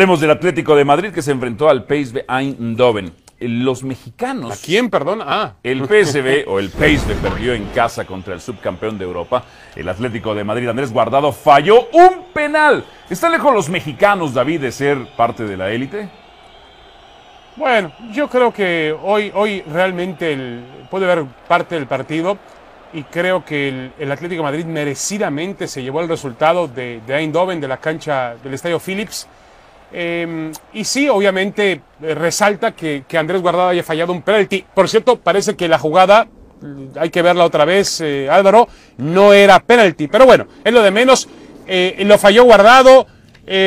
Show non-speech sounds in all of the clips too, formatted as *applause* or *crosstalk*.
Vemos del Atlético de Madrid que se enfrentó al PSV Eindhoven. Eh, los mexicanos. ¿A quién, perdón? Ah. El PSV *laughs* o el PSV perdió en casa contra el subcampeón de Europa. El Atlético de Madrid, Andrés Guardado, falló un penal. ¿Están lejos los mexicanos, David, de ser parte de la élite? Bueno, yo creo que hoy, hoy realmente puede haber parte del partido y creo que el, Atlético de Madrid merecidamente se llevó el resultado de, de Eindhoven, de la cancha del Estadio Phillips Em, y sí, obviamente eh, resalta que, Andrés Guardado haya fallado un penalti. Por cierto, parece que la jugada, mm, hay que verla otra vez, eh, Álvaro, no era penalti. Pero bueno, es lo de menos. Eh, lo falló Guardado.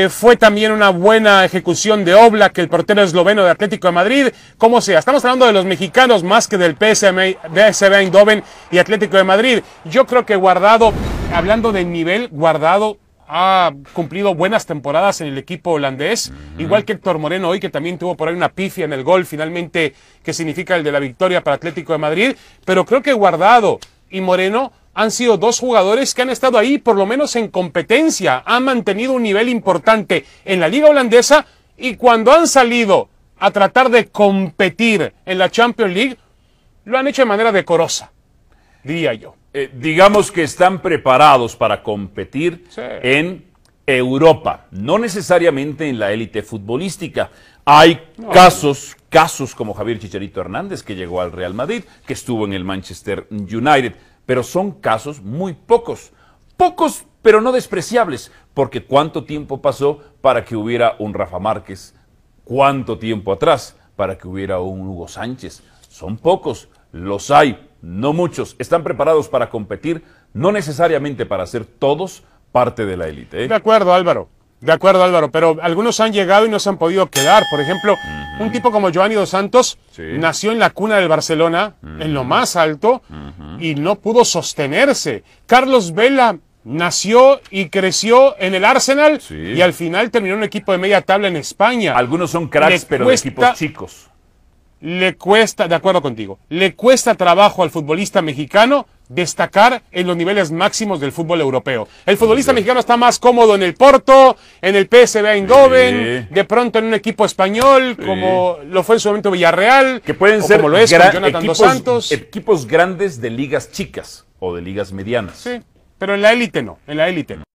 fue también una buena ejecución de Obla, que el portero esloveno de Atlético de Madrid. Como sea, estamos hablando de los mexicanos más que del PSM, PSV Eindhoven y Atlético de Madrid. Yo creo que Guardado, hablando de nivel, Guardado ha cumplido buenas temporadas en el equipo holandés, igual que Héctor Moreno hoy, que también tuvo por ahí una pifia en el gol finalmente, que significa el de la victoria para Atlético de Madrid, pero creo que Guardado y Moreno han sido dos jugadores que han estado ahí por lo menos en competencia, han mantenido un nivel importante en la liga holandesa y cuando han salido a tratar de competir en la Champions League, lo han hecho de manera decorosa, diría yo. Eh, digamos que están preparados para competir en Europa, no necesariamente en la élite futbolística. Hay casos, casos como Javier Chicharito Hernández, que llegó al Real Madrid, que estuvo en el Manchester United, pero son casos muy pocos. Pocos, pero no despreciables, porque cuánto tiempo pasó para que hubiera un Rafa Márquez, cuánto tiempo atrás para que hubiera un Hugo Sánchez. Son pocos, los hay, no muchos están preparados para competir, no necesariamente para ser todos parte de la élite. ¿eh? De acuerdo, Álvaro. De acuerdo, Álvaro, pero algunos han llegado y no se han podido quedar. Por ejemplo, un tipo como Giovanni Dos Santos nació en la cuna del Barcelona, en lo más alto, y no pudo sostenerse. Carlos Vela nació y creció en el Arsenal y al final terminó en un equipo de media tabla en España. Algunos son cracks, pero de equipos chicos le cuesta, de acuerdo contigo, le cuesta trabajo al futbolista mexicano destacar en los niveles máximos del fútbol europeo. El pues futbolista mexicano está más cómodo en el Porto, en el PSV Eindhoven, de pronto en un equipo español como lo fue en su momento Villarreal, que pueden ser como lo es equipos, Santos, equipos grandes de ligas chicas o de ligas medianas. Sí, pero en la élite no, en la élite no.